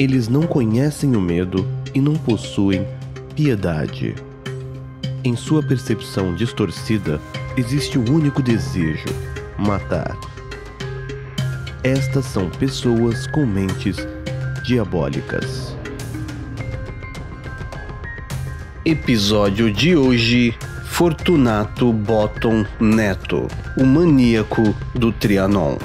Eles não conhecem o medo e não possuem piedade. Em sua percepção distorcida, existe o um único desejo: matar. Estas são pessoas com mentes diabólicas. Episódio de hoje: Fortunato Bottom Neto, o maníaco do Trianon.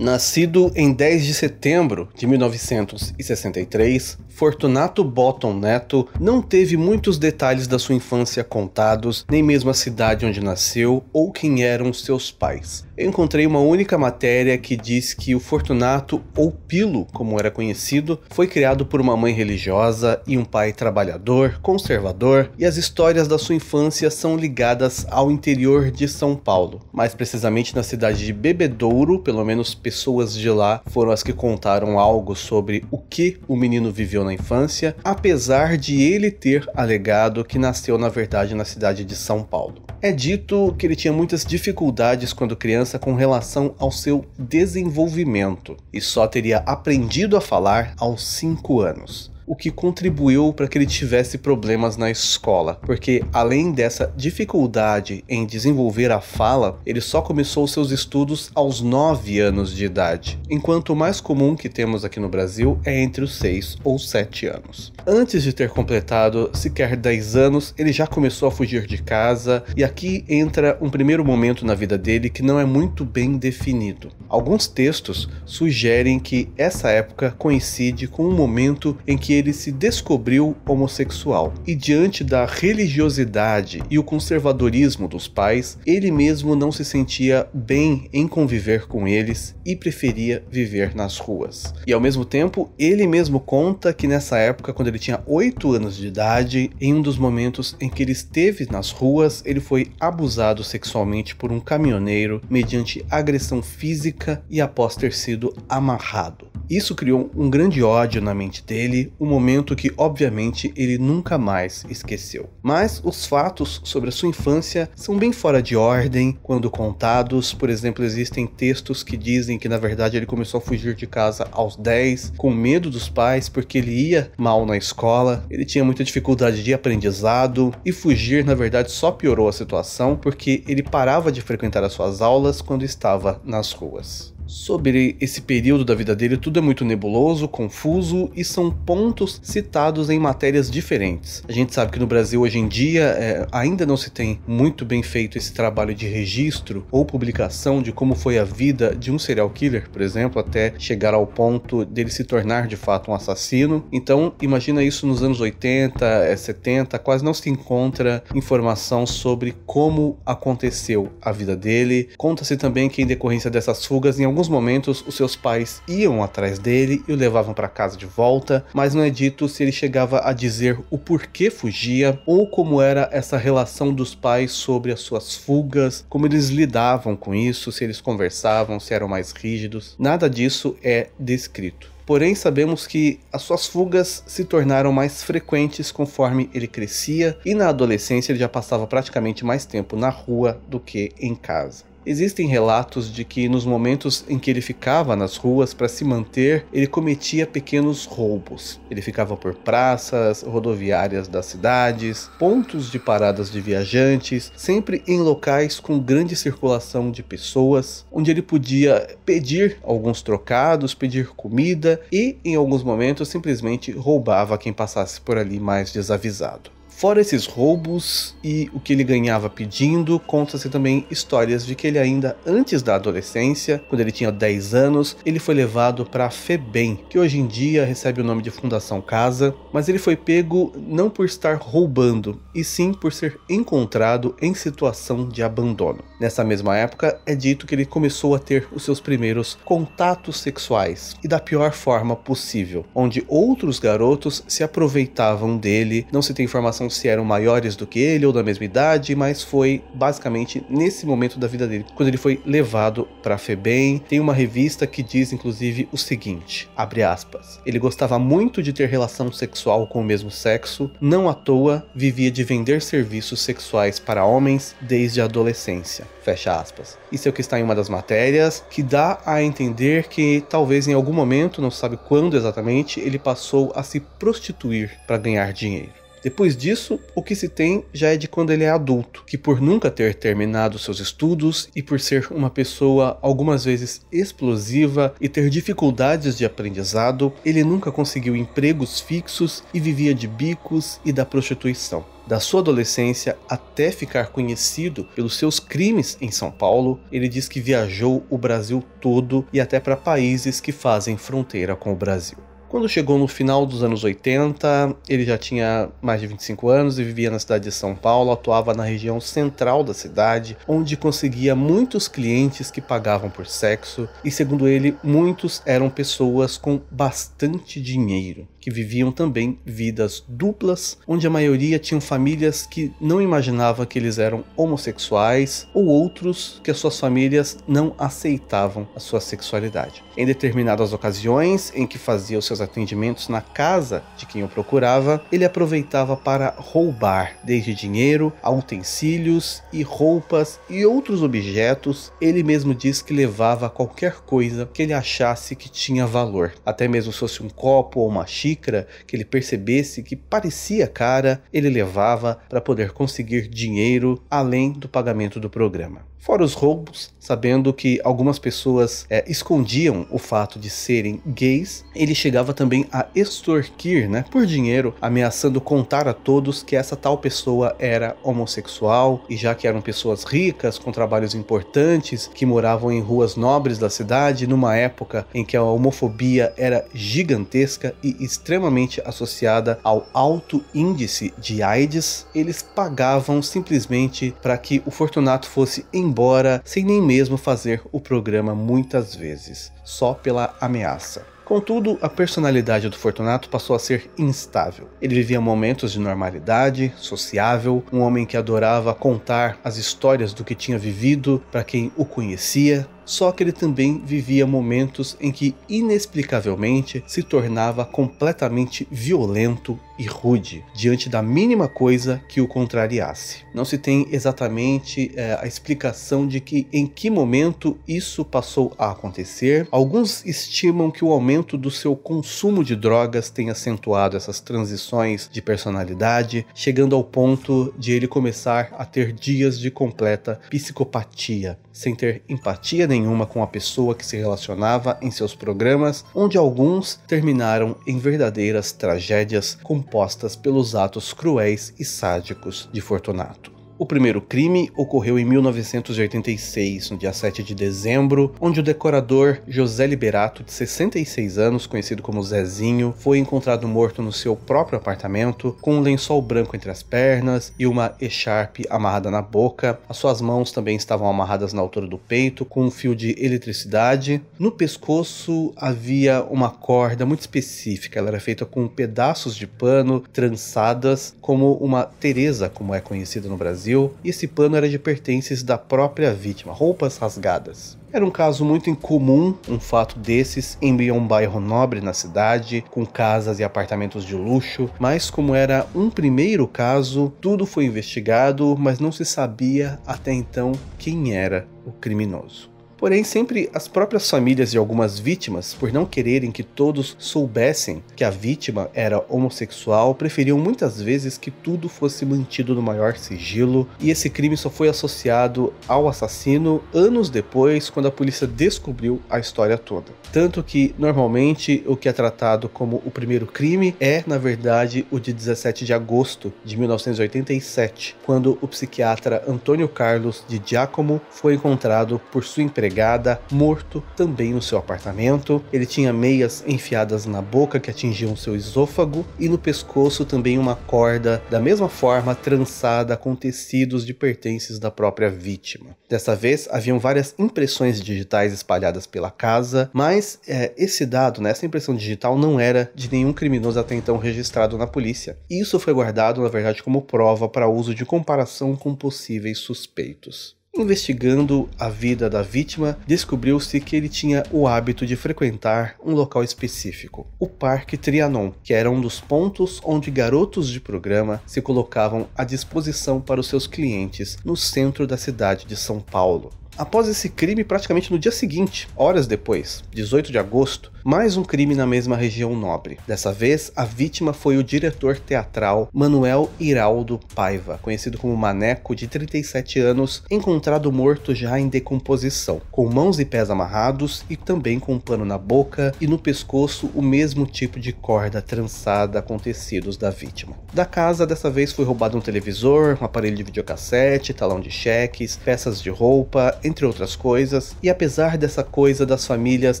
Nascido em 10 de setembro de 1963, Fortunato Bottom Neto não teve muitos detalhes da sua infância contados, nem mesmo a cidade onde nasceu ou quem eram seus pais. Eu encontrei uma única matéria que diz que o Fortunato, ou Pilo, como era conhecido, foi criado por uma mãe religiosa e um pai trabalhador, conservador, e as histórias da sua infância são ligadas ao interior de São Paulo, mais precisamente na cidade de Bebedouro, pelo menos pessoas de lá foram as que contaram algo sobre o que o menino viveu na na infância, apesar de ele ter alegado que nasceu na verdade na cidade de São Paulo. É dito que ele tinha muitas dificuldades quando criança com relação ao seu desenvolvimento e só teria aprendido a falar aos 5 anos o que contribuiu para que ele tivesse problemas na escola, porque além dessa dificuldade em desenvolver a fala, ele só começou seus estudos aos 9 anos de idade, enquanto o mais comum que temos aqui no Brasil é entre os 6 ou 7 anos. Antes de ter completado sequer 10 anos, ele já começou a fugir de casa, e aqui entra um primeiro momento na vida dele que não é muito bem definido. Alguns textos sugerem que essa época coincide com o um momento em que ele se descobriu homossexual, e diante da religiosidade e o conservadorismo dos pais, ele mesmo não se sentia bem em conviver com eles e preferia viver nas ruas. E ao mesmo tempo, ele mesmo conta que nessa época, quando ele tinha 8 anos de idade, em um dos momentos em que ele esteve nas ruas, ele foi abusado sexualmente por um caminhoneiro mediante agressão física e após ter sido amarrado. Isso criou um grande ódio na mente dele, um momento que, obviamente, ele nunca mais esqueceu. Mas os fatos sobre a sua infância são bem fora de ordem quando contados. Por exemplo, existem textos que dizem que, na verdade, ele começou a fugir de casa aos 10, com medo dos pais, porque ele ia mal na escola, ele tinha muita dificuldade de aprendizado, e fugir, na verdade, só piorou a situação porque ele parava de frequentar as suas aulas quando estava nas ruas. Sobre esse período da vida dele, tudo é muito nebuloso, confuso e são pontos citados em matérias diferentes. A gente sabe que no Brasil hoje em dia é, ainda não se tem muito bem feito esse trabalho de registro ou publicação de como foi a vida de um serial killer, por exemplo, até chegar ao ponto dele se tornar de fato um assassino. Então, imagina isso nos anos 80, 70, é, quase não se encontra informação sobre como aconteceu a vida dele. Conta-se também que em decorrência dessas fugas, em algum alguns momentos, os seus pais iam atrás dele e o levavam para casa de volta, mas não é dito se ele chegava a dizer o porquê fugia ou como era essa relação dos pais sobre as suas fugas, como eles lidavam com isso, se eles conversavam, se eram mais rígidos. Nada disso é descrito. Porém, sabemos que as suas fugas se tornaram mais frequentes conforme ele crescia e na adolescência ele já passava praticamente mais tempo na rua do que em casa. Existem relatos de que nos momentos em que ele ficava nas ruas para se manter, ele cometia pequenos roubos. Ele ficava por praças, rodoviárias das cidades, pontos de paradas de viajantes, sempre em locais com grande circulação de pessoas, onde ele podia pedir alguns trocados, pedir comida e, em alguns momentos, simplesmente roubava quem passasse por ali mais desavisado. Fora esses roubos e o que ele ganhava pedindo, conta-se também histórias de que ele ainda antes da adolescência, quando ele tinha 10 anos, ele foi levado para a FEBEM, que hoje em dia recebe o nome de Fundação Casa, mas ele foi pego não por estar roubando, e sim por ser encontrado em situação de abandono. Nessa mesma época, é dito que ele começou a ter os seus primeiros contatos sexuais e da pior forma possível, onde outros garotos se aproveitavam dele. Não se tem informação se eram maiores do que ele ou da mesma idade, mas foi basicamente nesse momento da vida dele quando ele foi levado para Febem. Tem uma revista que diz inclusive o seguinte, abre aspas: "Ele gostava muito de ter relação sexual com o mesmo sexo, não à toa vivia de vender serviços sexuais para homens desde a adolescência fecha aspas. Isso é o que está em uma das matérias, que dá a entender que talvez em algum momento, não sabe quando exatamente, ele passou a se prostituir para ganhar dinheiro. Depois disso, o que se tem já é de quando ele é adulto, que por nunca ter terminado seus estudos e por ser uma pessoa algumas vezes explosiva e ter dificuldades de aprendizado, ele nunca conseguiu empregos fixos e vivia de bicos e da prostituição da sua adolescência até ficar conhecido pelos seus crimes em São Paulo, ele diz que viajou o Brasil todo e até para países que fazem fronteira com o Brasil. Quando chegou no final dos anos 80, ele já tinha mais de 25 anos e vivia na cidade de São Paulo, atuava na região central da cidade, onde conseguia muitos clientes que pagavam por sexo, e segundo ele, muitos eram pessoas com bastante dinheiro que viviam também vidas duplas, onde a maioria tinham famílias que não imaginava que eles eram homossexuais ou outros que as suas famílias não aceitavam a sua sexualidade. Em determinadas ocasiões em que fazia os seus atendimentos na casa de quem o procurava, ele aproveitava para roubar, desde dinheiro a utensílios e roupas e outros objetos. Ele mesmo diz que levava qualquer coisa que ele achasse que tinha valor, até mesmo se fosse um copo ou uma xícara xícara que ele percebesse que parecia cara, ele levava para poder conseguir dinheiro além do pagamento do programa. Fora os roubos, sabendo que algumas pessoas é, escondiam o fato de serem gays, ele chegava também a extorquir né, por dinheiro, ameaçando contar a todos que essa tal pessoa era homossexual, e já que eram pessoas ricas, com trabalhos importantes, que moravam em ruas nobres da cidade, numa época em que a homofobia era gigantesca e extremamente associada ao alto índice de AIDS, eles pagavam simplesmente para que o Fortunato fosse embora sem nem mesmo fazer o programa muitas vezes, só pela ameaça. Contudo, a personalidade do Fortunato passou a ser instável. Ele vivia momentos de normalidade, sociável, um homem que adorava contar as histórias do que tinha vivido para quem o conhecia, só que ele também vivia momentos em que inexplicavelmente se tornava completamente violento e rude diante da mínima coisa que o contrariasse. Não se tem exatamente é, a explicação de que em que momento isso passou a acontecer. Alguns estimam que o aumento do seu consumo de drogas tem acentuado essas transições de personalidade, chegando ao ponto de ele começar a ter dias de completa psicopatia, sem ter empatia nenhuma nenhuma com a pessoa que se relacionava em seus programas, onde alguns terminaram em verdadeiras tragédias compostas pelos atos cruéis e sádicos de Fortunato. O primeiro crime ocorreu em 1986, no dia 7 de dezembro, onde o decorador José Liberato, de 66 anos, conhecido como Zezinho, foi encontrado morto no seu próprio apartamento, com um lençol branco entre as pernas e uma echarpe amarrada na boca. As suas mãos também estavam amarradas na altura do peito, com um fio de eletricidade. No pescoço havia uma corda muito específica, ela era feita com pedaços de pano trançadas, como uma Teresa, como é conhecida no Brasil Brasil e esse pano era de pertences da própria vítima, roupas rasgadas. Era um caso muito incomum, um fato desses, em meio a um bairro nobre na cidade, com casas e apartamentos de luxo, mas como era um primeiro caso, tudo foi investigado, mas não se sabia até então quem era o criminoso. Porém, sempre as próprias famílias de algumas vítimas, por não quererem que todos soubessem que a vítima era homossexual, preferiam muitas vezes que tudo fosse mantido no maior sigilo, e esse crime só foi associado ao assassino anos depois, quando a polícia descobriu a história toda. Tanto que, normalmente, o que é tratado como o primeiro crime é, na verdade, o de 17 de agosto de 1987, quando o psiquiatra Antônio Carlos de Giacomo foi encontrado por sua empregada pegada, morto também no seu apartamento. Ele tinha meias enfiadas na boca que atingiam seu esôfago e no pescoço também uma corda, da mesma forma trançada com tecidos de pertences da própria vítima. Dessa vez haviam várias impressões digitais espalhadas pela casa, mas é, esse dado, né, essa impressão digital, não era de nenhum criminoso até então registrado na polícia. Isso foi guardado, na verdade, como prova para uso de comparação com possíveis suspeitos. Investigando a vida da vítima, descobriu-se que ele tinha o hábito de frequentar um local específico, o Parque Trianon, que era um dos pontos onde garotos de programa se colocavam à disposição para os seus clientes no centro da cidade de São Paulo após esse crime praticamente no dia seguinte, horas depois, 18 de agosto, mais um crime na mesma região nobre. Dessa vez, a vítima foi o diretor teatral Manuel Iraldo Paiva, conhecido como Maneco, de 37 anos, encontrado morto já em decomposição, com mãos e pés amarrados e também com um pano na boca e no pescoço o mesmo tipo de corda trançada com tecidos da vítima. Da casa, dessa vez foi roubado um televisor, um aparelho de videocassete, talão de cheques, peças de roupa, entre outras coisas, e apesar dessa coisa das famílias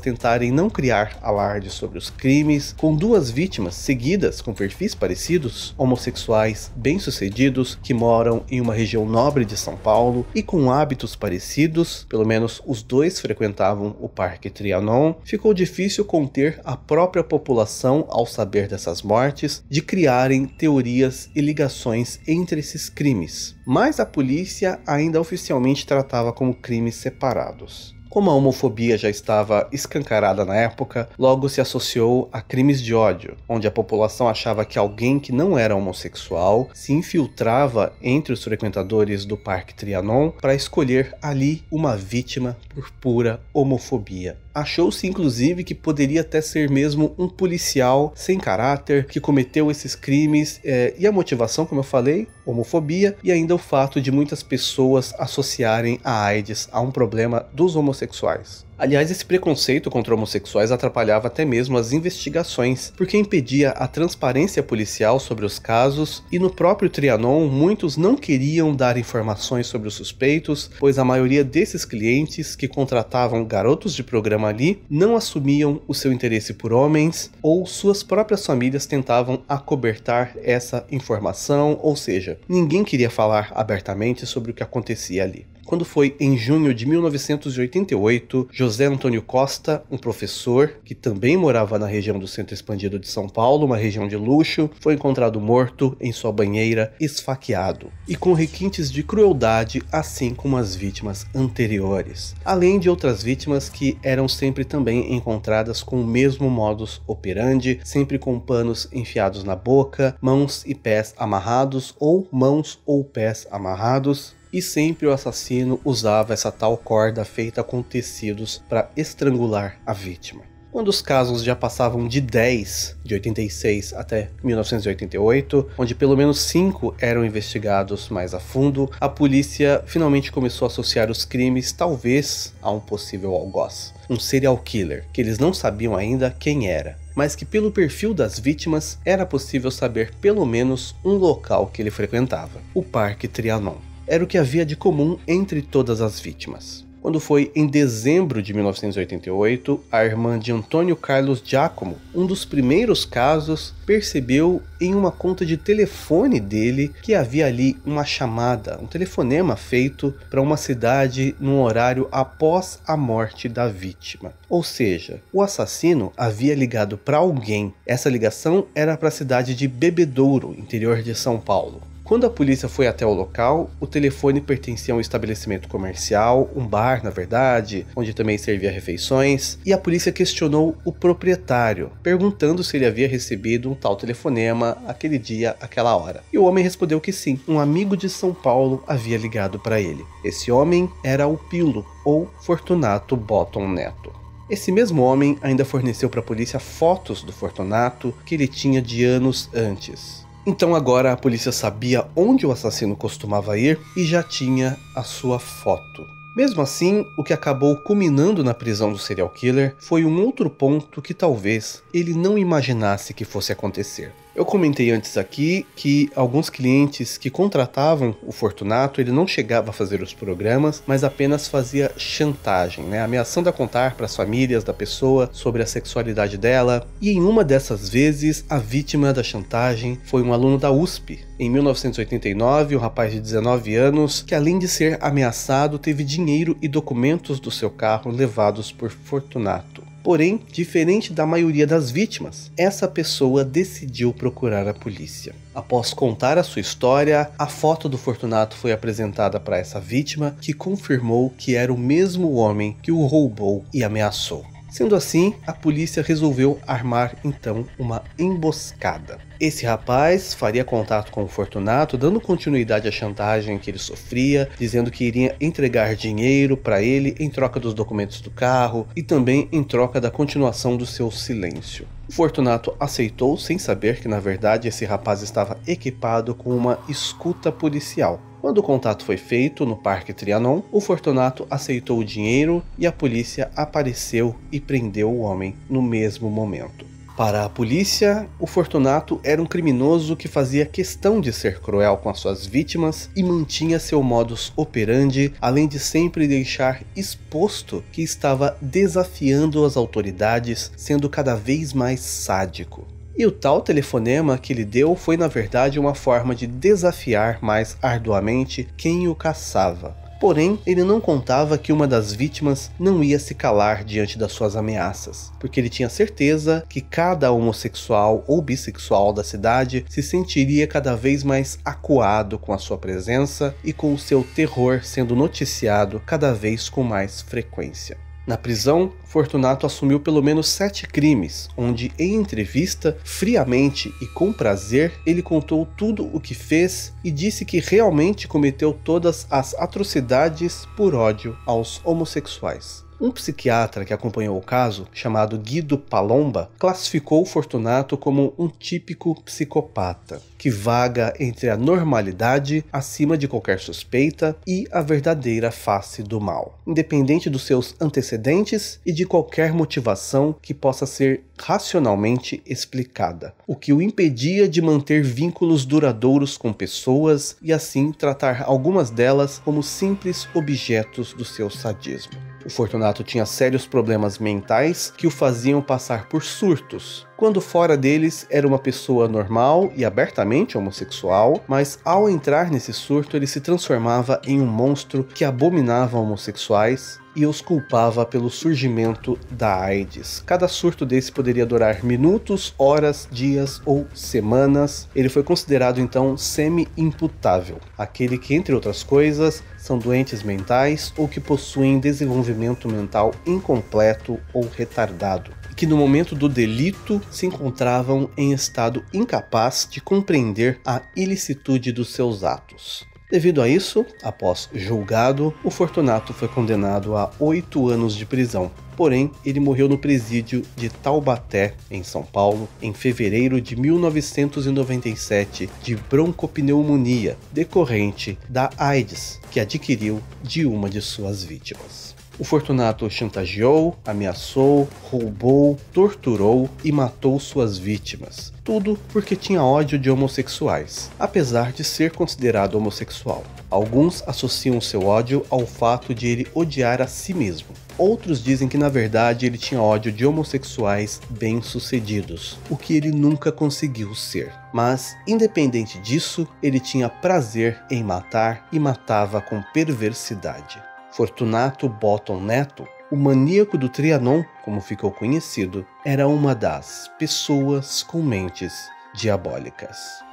tentarem não criar alarde sobre os crimes, com duas vítimas seguidas com perfis parecidos, homossexuais bem-sucedidos que moram em uma região nobre de São Paulo e com hábitos parecidos, pelo menos os dois frequentavam o Parque Trianon, ficou difícil conter a própria população ao saber dessas mortes de criarem teorias e ligações entre esses crimes. Mas a polícia ainda oficialmente tratava como crime crimes separados. Como a homofobia já estava escancarada na época, logo se associou a crimes de ódio, onde a população achava que alguém que não era homossexual se infiltrava entre os frequentadores do Parque Trianon para escolher ali uma vítima por pura homofobia. Achou-se inclusive que poderia até ser mesmo um policial sem caráter que cometeu esses crimes é, e a motivação, como eu falei, homofobia e ainda o fato de muitas pessoas associarem a AIDS a um problema dos homossexuais. Aliás, esse preconceito contra homossexuais atrapalhava até mesmo as investigações, porque impedia a transparência policial sobre os casos, e no próprio Trianon muitos não queriam dar informações sobre os suspeitos, pois a maioria desses clientes que contratavam garotos de programa ali não assumiam o seu interesse por homens ou suas próprias famílias tentavam acobertar essa informação, ou seja, ninguém queria falar abertamente sobre o que acontecia ali quando foi em junho de 1988, José Antônio Costa, um professor que também morava na região do Centro Expandido de São Paulo, uma região de luxo, foi encontrado morto em sua banheira, esfaqueado e com requintes de crueldade, assim como as vítimas anteriores, além de outras vítimas que eram sempre também encontradas com o mesmo modus operandi, sempre com panos enfiados na boca, mãos e pés amarrados ou mãos ou pés amarrados e sempre o assassino usava essa tal corda feita com tecidos para estrangular a vítima. Quando os casos já passavam de 10, de 86 até 1988, onde pelo menos 5 eram investigados mais a fundo, a polícia finalmente começou a associar os crimes, talvez, a um possível algoz, um serial killer, que eles não sabiam ainda quem era, mas que pelo perfil das vítimas era possível saber pelo menos um local que ele frequentava: o Parque Trianon era o que havia de comum entre todas as vítimas. Quando foi em dezembro de 1988, a irmã de Antônio Carlos Giacomo, um dos primeiros casos, percebeu em uma conta de telefone dele que havia ali uma chamada, um telefonema feito para uma cidade num horário após a morte da vítima. Ou seja, o assassino havia ligado para alguém. Essa ligação era para a cidade de Bebedouro, interior de São Paulo. Quando a polícia foi até o local, o telefone pertencia a um estabelecimento comercial, um bar, na verdade, onde também servia refeições, e a polícia questionou o proprietário, perguntando se ele havia recebido um tal telefonema aquele dia, aquela hora. E o homem respondeu que sim, um amigo de São Paulo havia ligado para ele. Esse homem era o Pilo, ou Fortunato Bottom Neto. Esse mesmo homem ainda forneceu para a polícia fotos do Fortunato que ele tinha de anos antes. Então agora a polícia sabia onde o assassino costumava ir e já tinha a sua foto. Mesmo assim, o que acabou culminando na prisão do serial killer foi um outro ponto que talvez ele não imaginasse que fosse acontecer. Eu comentei antes aqui que alguns clientes que contratavam o Fortunato, ele não chegava a fazer os programas, mas apenas fazia chantagem, né? ameaçando a contar para as famílias da pessoa sobre a sexualidade dela. E em uma dessas vezes, a vítima da chantagem foi um aluno da USP, em 1989, um rapaz de 19 anos, que além de ser ameaçado, teve dinheiro e documentos do seu carro levados por Fortunato. Porém, diferente da maioria das vítimas, essa pessoa decidiu procurar a polícia. Após contar a sua história, a foto do Fortunato foi apresentada para essa vítima, que confirmou que era o mesmo homem que o roubou e ameaçou. Sendo assim, a polícia resolveu armar então uma emboscada. Esse rapaz faria contato com o Fortunato, dando continuidade à chantagem que ele sofria, dizendo que iria entregar dinheiro para ele em troca dos documentos do carro e também em troca da continuação do seu silêncio. O Fortunato aceitou sem saber que na verdade esse rapaz estava equipado com uma escuta policial. Quando o contato foi feito no Parque Trianon, o Fortunato aceitou o dinheiro e a polícia apareceu e prendeu o homem no mesmo momento. Para a polícia, o Fortunato era um criminoso que fazia questão de ser cruel com as suas vítimas e mantinha seu modus operandi, além de sempre deixar exposto que estava desafiando as autoridades, sendo cada vez mais sádico. E o tal telefonema que ele deu foi, na verdade, uma forma de desafiar mais arduamente quem o caçava. Porém, ele não contava que uma das vítimas não ia se calar diante das suas ameaças, porque ele tinha certeza que cada homossexual ou bissexual da cidade se sentiria cada vez mais acuado com a sua presença e com o seu terror sendo noticiado cada vez com mais frequência. Na prisão, Fortunato assumiu pelo menos sete crimes, onde, em entrevista, friamente e com prazer, ele contou tudo o que fez e disse que realmente cometeu todas as atrocidades por ódio aos homossexuais. Um psiquiatra que acompanhou o caso, chamado Guido Palomba, classificou Fortunato como um típico psicopata, que vaga entre a normalidade acima de qualquer suspeita e a verdadeira face do mal, independente dos seus antecedentes e de qualquer motivação que possa ser racionalmente explicada, o que o impedia de manter vínculos duradouros com pessoas e assim tratar algumas delas como simples objetos do seu sadismo. O Fortunato tinha sérios problemas mentais que o faziam passar por surtos. Quando fora deles, era uma pessoa normal e abertamente homossexual, mas ao entrar nesse surto, ele se transformava em um monstro que abominava homossexuais, e os culpava pelo surgimento da AIDS. Cada surto desse poderia durar minutos, horas, dias ou semanas. Ele foi considerado então semi-imputável, aquele que, entre outras coisas, são doentes mentais ou que possuem desenvolvimento mental incompleto ou retardado que no momento do delito se encontravam em estado incapaz de compreender a ilicitude dos seus atos. Devido a isso, após julgado, o Fortunato foi condenado a oito anos de prisão. Porém, ele morreu no presídio de Taubaté, em São Paulo, em fevereiro de 1997, de broncopneumonia decorrente da AIDS que adquiriu de uma de suas vítimas. O Fortunato chantageou, ameaçou, roubou, torturou e matou suas vítimas. Tudo porque tinha ódio de homossexuais, apesar de ser considerado homossexual. Alguns associam seu ódio ao fato de ele odiar a si mesmo. Outros dizem que na verdade ele tinha ódio de homossexuais bem-sucedidos, o que ele nunca conseguiu ser. Mas, independente disso, ele tinha prazer em matar e matava com perversidade. Fortunato Botton Neto, o maníaco do Trianon, como ficou conhecido, era uma das pessoas com mentes diabólicas.